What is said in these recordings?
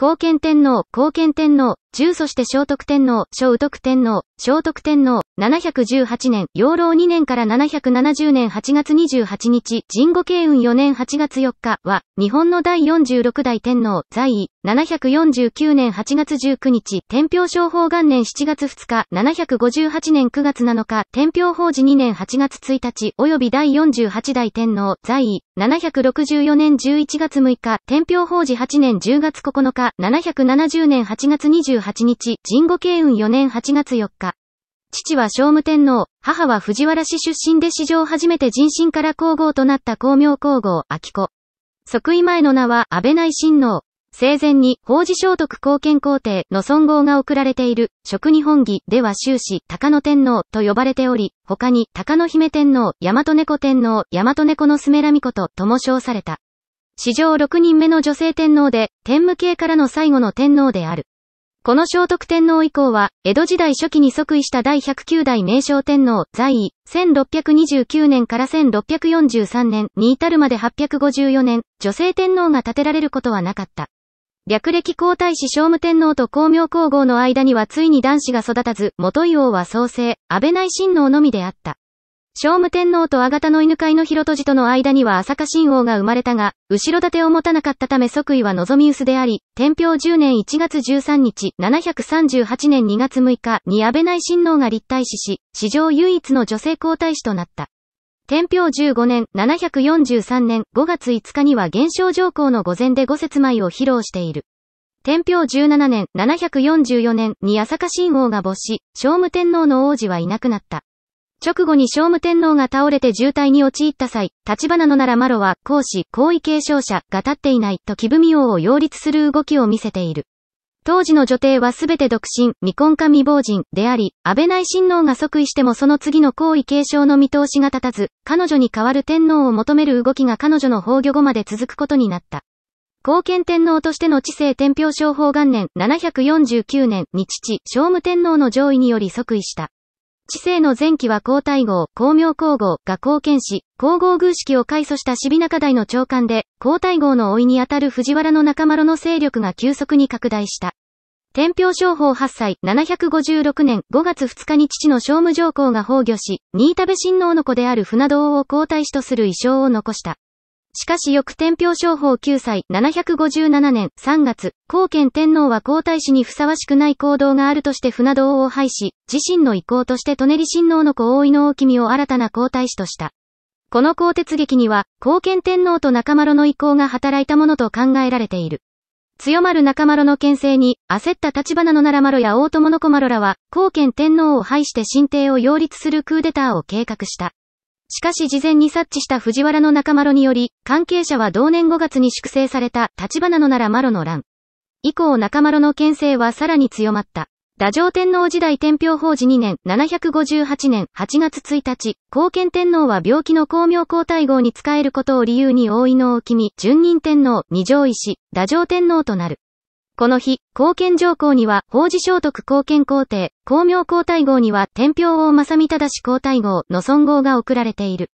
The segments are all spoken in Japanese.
貢献天皇、貢献天皇、中祖して聖徳天皇、聖宇徳天皇、聖徳天皇、718年、養老2年から770年8月28日、神後慶雲4年8月4日は、日本の第46代天皇、在位、749年8月19日、天平商法元年7月2日、758年9月7日、天平法事2年8月1日、及び第48代天皇、在位、764年11月6日、天平法事8年10月9日、770年8月28 28日、神護慶運4年8月4日。父は聖武天皇、母は藤原氏出身で史上初めて人身から皇后となった光明皇后、秋子。即位前の名は安倍内親王。生前に、法事聖徳貢献皇帝の尊号が贈られている、職日本儀では終始、高野天皇と呼ばれており、他に、高野姫天皇、大和猫天皇、大和猫のすめらみこと、とも称された。史上6人目の女性天皇で、天武系からの最後の天皇である。この聖徳天皇以降は、江戸時代初期に即位した第109代名称天皇、在位、1629年から1643年に至るまで854年、女性天皇が建てられることはなかった。略歴皇太子聖武天皇と光明皇后の間にはついに男子が育たず、元井王は創生、安倍内親王のみであった。聖武天皇と阿方の犬飼の広戸との間には朝香新王が生まれたが、後ろ盾を持たなかったため即位は望み薄であり、天平10年1月13日、738年2月6日に安倍内新王が立体死し、史上唯一の女性皇太子となった。天平15年、743年5月5日には現象上皇の御前で五節舞を披露している。天平17年、744年に朝香新王が没し、聖武天皇の王子はいなくなった。直後に聖武天皇が倒れて渋滞に陥った際、立花のならマロは、公使、皇位継承者が立っていないと気文王を擁立する動きを見せている。当時の女帝はすべて独身、未婚か未亡人であり、安倍内親王が即位してもその次の皇位継承の見通しが立たず、彼女に代わる天皇を求める動きが彼女の崩御後まで続くことになった。後見天皇としての知性天平商法元年749年に父、聖武天皇の上位により即位した。知性の前期は皇太后、皇明皇后が貢献し、皇后宮式を改祖したしびナ大の長官で、皇太后の老いにあたる藤原の中丸の勢力が急速に拡大した。天平商法8歳、756年5月2日に父の商務上皇が崩御し、新田部親王の子である船堂を皇太子とする遺書を残した。しかし翌天平商法9歳757年3月、後見天皇は皇太子にふさわしくない行動があるとして船道を廃し、自身の意向として舎人親王の子大井の大君を新たな皇太子とした。この皇鉄劇には、後見天皇と中丸の意向が働いたものと考えられている。強まる中丸の牽制に、焦った立花の奈良丸や大友の小丸らは、後見天皇を廃して新帝を擁立するクーデターを計画した。しかし事前に察知した藤原の仲間呂により、関係者は同年5月に粛清された立花のならマロの乱。以降仲間呂の牽制はさらに強まった。打上天皇時代天平法事2年758年8月1日、後見天皇は病気の光明皇太后に仕えることを理由に大井の沖君、順任天皇、二条師、打上天皇となる。この日、貢献上皇には、法事聖徳貢献皇帝、光明皇太后には、天平王正見忠皇太后の尊号が贈られている。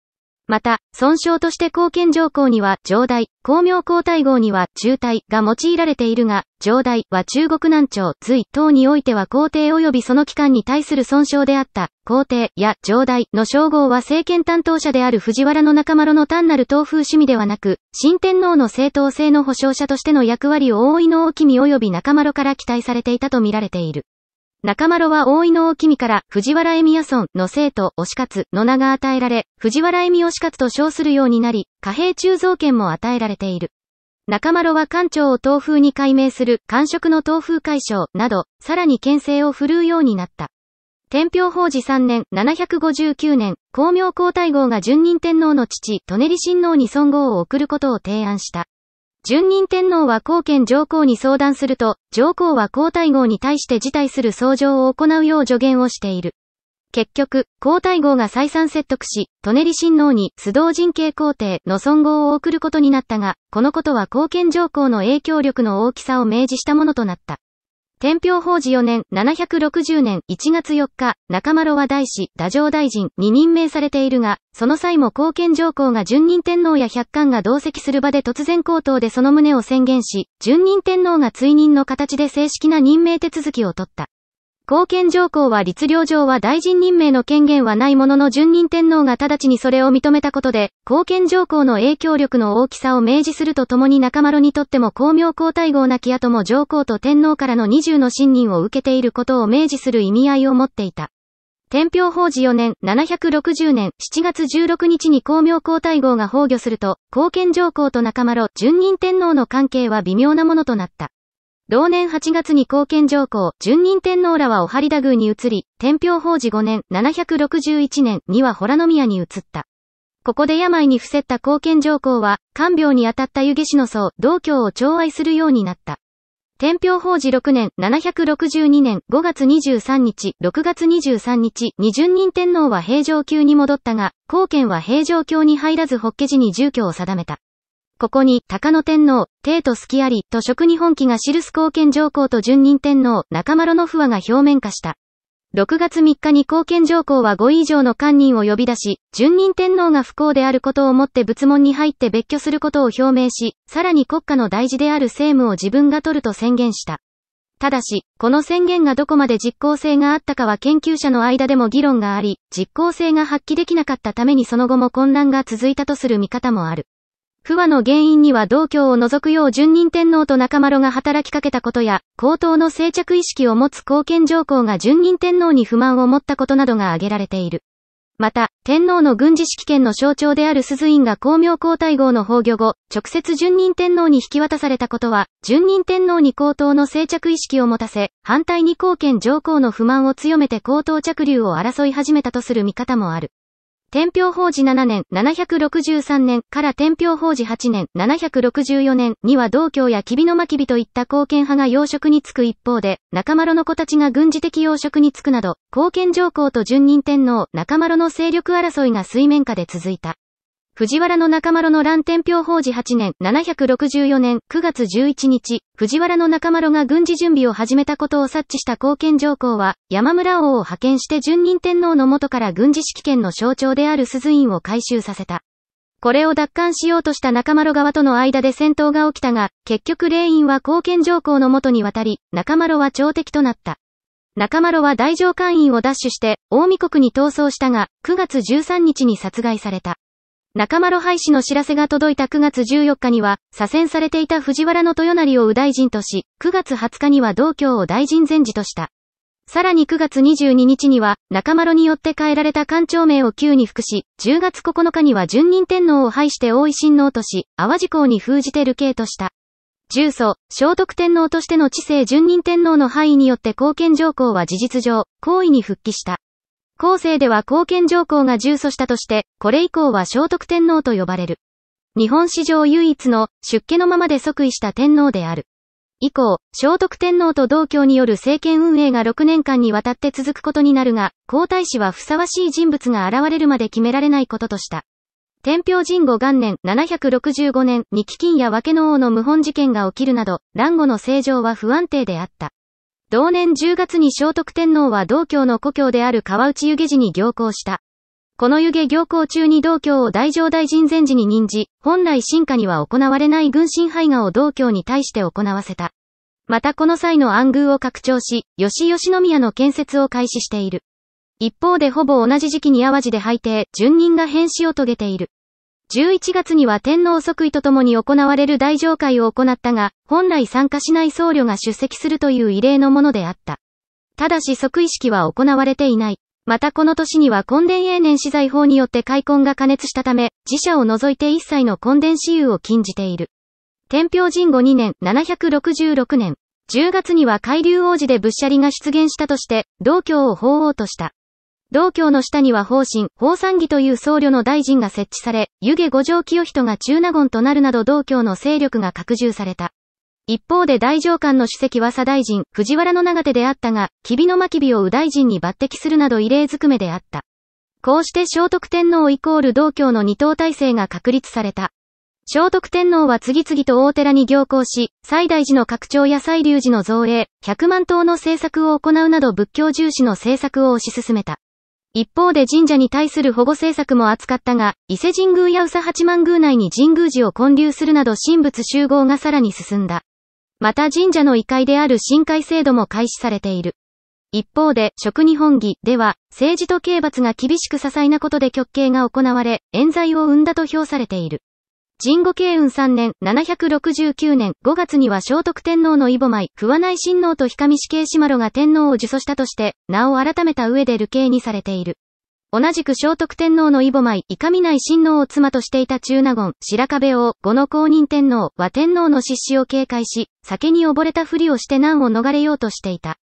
また、損傷として貢献条項には、上代、光明交代号には、中代が用いられているが、上代は中国南朝、隋等においては皇帝及びその機関に対する損傷であった、皇帝や上代の称号は政権担当者である藤原の中丸の単なる東風趣味ではなく、新天皇の正当性の保障者としての役割を大いの大きみ及び中丸から期待されていたと見られている。中丸は大井の大君から藤原恵美也村の生徒、推し活の名が与えられ、藤原恵美推し活と称するようになり、貨幣鋳造権も与えられている。中丸は官庁を東風に改名する、官職の東風解消など、さらに牽制を振るうようになった。天平法治3年、759年、光明皇太后が順任天皇の父、舎人親王に尊号を送ることを提案した。順任天皇は皇権上皇に相談すると、上皇は皇太后に対して辞退する相乗を行うよう助言をしている。結局、皇太后が再三説得し、舎人親王に須藤神経皇帝の尊号を送ることになったが、このことは皇権上皇の影響力の大きさを明示したものとなった。天平法事4年760年1月4日、中丸は大使、打上大臣に任命されているが、その際も貢献上皇が順任天皇や百官が同席する場で突然口頭でその旨を宣言し、順任天皇が追認の形で正式な任命手続きを取った。貢献上皇は律令上は大臣任命の権限はないものの順任天皇が直ちにそれを認めたことで、貢献上皇の影響力の大きさを明示するとともに中丸にとっても公明皇太后なき後も上皇と天皇からの二重の信任を受けていることを明示する意味合いを持っていた。天平法事4年、760年、7月16日に公明皇太后が崩御すると、貢献上皇と中丸、順任天皇の関係は微妙なものとなった。同年8月に貢献上皇、順任天皇らはお張田宮に移り、天平法治5年、761年には洞宮に移った。ここで病に伏せった貢献上皇は、看病に当たった湯下氏の僧、道教を寵愛するようになった。天平法治6年、762年5月23日、6月23日、二順任天皇は平城宮に戻ったが、貢献は平城宮に入らず法華寺に住居を定めた。ここに、高野天皇、帝都隙あり、と職日本記が記す貢献上皇と順任天皇、中丸の不和が表面化した。6月3日に貢献上皇は5以上の官人を呼び出し、順任天皇が不幸であることをもって仏門に入って別居することを表明し、さらに国家の大事である政務を自分が取ると宣言した。ただし、この宣言がどこまで実効性があったかは研究者の間でも議論があり、実効性が発揮できなかったためにその後も混乱が続いたとする見方もある。不和の原因には道教を除くよう順任天皇と中丸が働きかけたことや、皇統の静着意識を持つ貢献上皇が順任天皇に不満を持ったことなどが挙げられている。また、天皇の軍事指揮権の象徴である鈴院が光明皇太后の崩御後、直接順任天皇に引き渡されたことは、順任天皇に皇統の静着意識を持たせ、反対に貢献上皇の不満を強めて皇統着流を争い始めたとする見方もある。天平法事7年763年から天平法事8年764年には道教や吉備の巻火といった貢献派が養殖に就く一方で、中丸の子たちが軍事的養殖に就くなど、貢献上皇と順任天皇中丸の勢力争いが水面下で続いた。藤原の中丸の乱天平法事8年764年9月11日、藤原の中丸が軍事準備を始めたことを察知した貢献上皇は、山村王を派遣して順任天皇の元から軍事指揮権の象徴である鈴院を回収させた。これを奪還しようとした中丸側との間で戦闘が起きたが、結局霊院は貢献上皇の元に渡り、中丸は朝敵となった。中丸は大乗官員を奪取して、大見国に逃走したが、9月13日に殺害された。中丸廃止の知らせが届いた9月14日には、左遷されていた藤原の豊成を右大臣とし、9月20日には同郷を大臣前次とした。さらに9月22日には、中丸によって変えられた官庁名を旧に服し、10月9日には順任天皇を廃して大井親王とし、淡路公に封じて流刑とした。重祖、聖徳天皇としての知性順任天皇の範囲によって貢献条項は事実上、皇位に復帰した。後世では貢献上皇が重訴したとして、これ以降は聖徳天皇と呼ばれる。日本史上唯一の出家のままで即位した天皇である。以降、聖徳天皇と同居による政権運営が6年間にわたって続くことになるが、皇太子はふさわしい人物が現れるまで決められないこととした。天平神後元年765年に飢饉や分けの王の謀反事件が起きるなど、乱後の政情は不安定であった。同年10月に聖徳天皇は道教の故郷である川内湯気寺に行行した。この湯気行行中に道教を大乗大神前寺に任じ、本来進化には行われない軍神廃賀を道教に対して行わせた。またこの際の暗宮を拡張し、吉吉宮の建設を開始している。一方でほぼ同じ時期に淡路で拝帝、順人が変死を遂げている。11月には天皇即位とともに行われる大上会を行ったが、本来参加しない僧侶が出席するという異例のものであった。ただし即位式は行われていない。またこの年には根伝永年資材法によって開墾が加熱したため、自社を除いて一切の根伝私有を禁じている。天平神後2年、766年、10月には海流王子で仏舎利が出現したとして、道教を法王とした。道教の下には法神、法参義という僧侶の大臣が設置され、湯気五条清人が中納言となるなど道教の勢力が拡充された。一方で大上官の主席は左大臣、藤原の長手であったが、吉備の真備を右大臣に抜擢するなど異例ずくめであった。こうして聖徳天皇イコール道教の二等体制が確立された。聖徳天皇は次々と大寺に行行し、西大寺の拡張や西隆寺の造営、百万党の政策を行うなど仏教重視の政策を推し進めた。一方で神社に対する保護政策も扱ったが、伊勢神宮や宇佐八幡宮内に神宮寺を建立するなど神仏集合がさらに進んだ。また神社の異界である深会制度も開始されている。一方で、食日本儀では、政治と刑罰が厳しく些細なことで極刑が行われ、冤罪を生んだと評されている。神後慶雲3年、769年5月には聖徳天皇の異母米、不和内親王と上死刑島路が天皇を受訴したとして、名を改めた上で流刑にされている。同じく聖徳天皇の異母米、いかみない親王を妻としていた中納言、白壁王、後の公認天皇は天皇の失死を警戒し、酒に溺れたふりをして難を逃れようとしていた。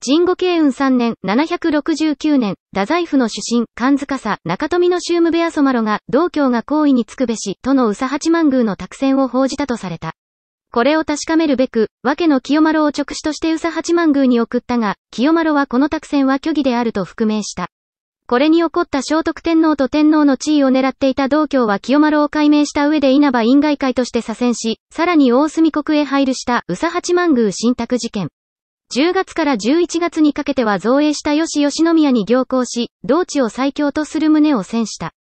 神後慶雲3年、769年、太宰府の主神、神塚佐、中富の宗務部屋ソマロが、道教が行為につくべし、との宇佐八幡宮の託戦を報じたとされた。これを確かめるべく、和家の清丸を直視として宇佐八幡宮に送ったが、清丸はこの託戦は虚偽であると覆明した。これに起こった聖徳天皇と天皇の地位を狙っていた道教は清丸を解明した上で稲葉院外会として左遷し、さらに大隅国へ配慮した宇佐八幡宮信託事件。10月から11月にかけては造営した吉吉宮に行行し、同地を最強とする旨を宣した。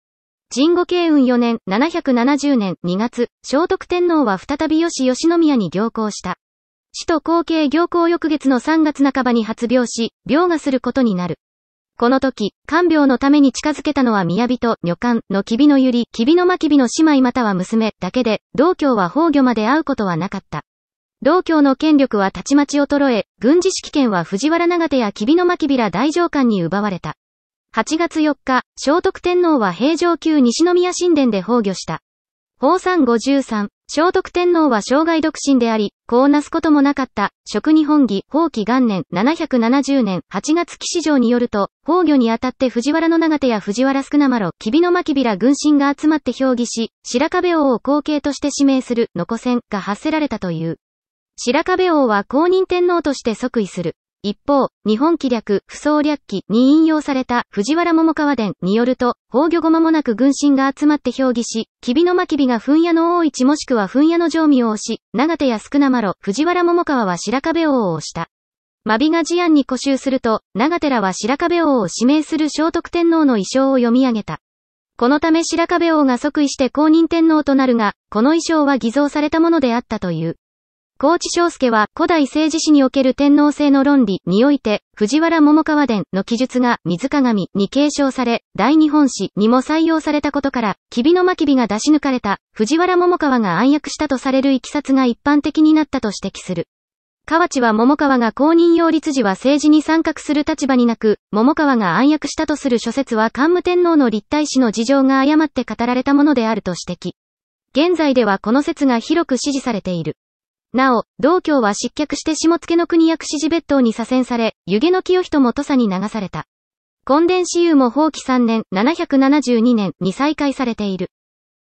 神後慶雲4年、770年2月、聖徳天皇は再び吉吉宮に行行した。死と後継行行翌月の3月半ばに発病し、病がすることになる。この時、看病のために近づけたのは宮人、女官の吉備の百合、吉備の真備の姉妹または娘だけで、同郷は宝御まで会うことはなかった。道教の権力はたちまち衰え、軍事指揮権は藤原長手や吉備の巻平大上官に奪われた。8月4日、聖徳天皇は平城宮西宮神殿で崩御した。法三53、聖徳天皇は生涯独身であり、こうなすこともなかった、職日本儀、法期元年、770年、8月騎士城によると、崩御にあたって藤原の長手や藤原少なまろ、吉備の巻平軍神が集まって評議し、白壁王を後継として指名する、のこせんが発せられたという。白壁王は公認天皇として即位する。一方、日本紀略、不総略記に引用された藤原桃川伝によると、崩御後間もなく軍神が集まって評議し、吉備の真備が噴野の大市もしくは噴野の上味を押し、長手やなまろ、藤原桃川は白壁王を押した。真備が事案に固執すると、長手らは白壁王を指名する聖徳天皇の意匠を読み上げた。このため白壁王が即位して公認天皇となるが、この意匠は偽造されたものであったという。高知章介は古代政治史における天皇制の論理において、藤原桃川伝の記述が水鏡に継承され、大日本史にも採用されたことから、キビのき火が出し抜かれた、藤原桃川が暗躍したとされる行きさつが一般的になったと指摘する。河内は桃川が公認擁立時は政治に参画する立場になく、桃川が暗躍したとする諸説は桓武天皇の立体史の事情が誤って語られたものであると指摘。現在ではこの説が広く支持されている。なお、道教は失脚して下付の国薬師寺別当に左遷され、湯気の清人も土佐に流された。根伝私有も放棄3年、772年に再開されている。